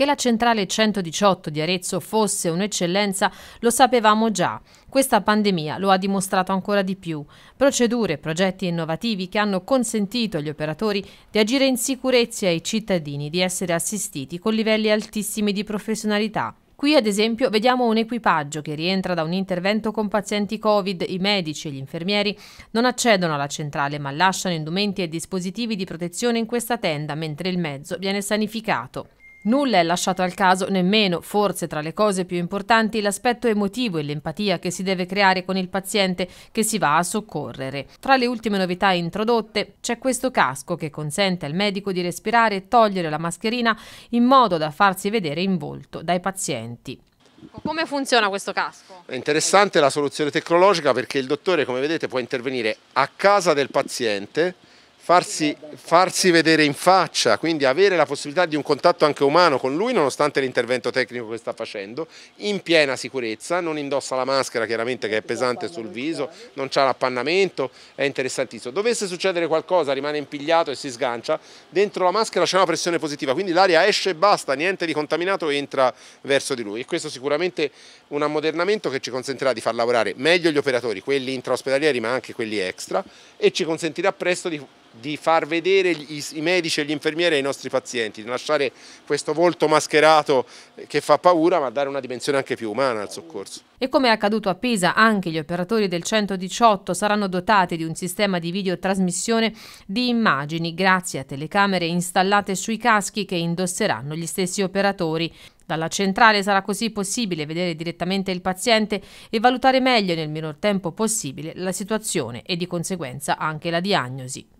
Che la centrale 118 di Arezzo fosse un'eccellenza lo sapevamo già. Questa pandemia lo ha dimostrato ancora di più. Procedure e progetti innovativi che hanno consentito agli operatori di agire in sicurezza e ai cittadini di essere assistiti con livelli altissimi di professionalità. Qui ad esempio vediamo un equipaggio che rientra da un intervento con pazienti Covid, i medici e gli infermieri non accedono alla centrale ma lasciano indumenti e dispositivi di protezione in questa tenda mentre il mezzo viene sanificato. Nulla è lasciato al caso, nemmeno, forse tra le cose più importanti, l'aspetto emotivo e l'empatia che si deve creare con il paziente che si va a soccorrere. Tra le ultime novità introdotte c'è questo casco che consente al medico di respirare e togliere la mascherina in modo da farsi vedere in volto dai pazienti. Come funziona questo casco? È interessante la soluzione tecnologica perché il dottore, come vedete, può intervenire a casa del paziente farsi, farsi, vedere in faccia, quindi avere la possibilità di un contatto anche umano con lui nonostante l'intervento tecnico che sta facendo, in piena sicurezza, non indossa la maschera chiaramente che è pesante sul viso, non ha l'appannamento, è interessantissimo. Dovesse succedere qualcosa, rimane impigliato e si sgancia, dentro la maschera c'è una pressione positiva, quindi l'aria esce e basta, niente di contaminato entra verso di lui e questo sicuramente è un ammodernamento che ci consentirà di far lavorare meglio gli operatori, quelli intraospedalieri ma anche quelli extra e ci consentirà presto di di far vedere gli, i medici e gli infermieri ai nostri pazienti, di lasciare questo volto mascherato eh, che fa paura, ma dare una dimensione anche più umana al soccorso. E come è accaduto a Pisa, anche gli operatori del 118 saranno dotati di un sistema di videotrasmissione di immagini grazie a telecamere installate sui caschi che indosseranno gli stessi operatori. Dalla centrale sarà così possibile vedere direttamente il paziente e valutare meglio nel minor tempo possibile la situazione e di conseguenza anche la diagnosi.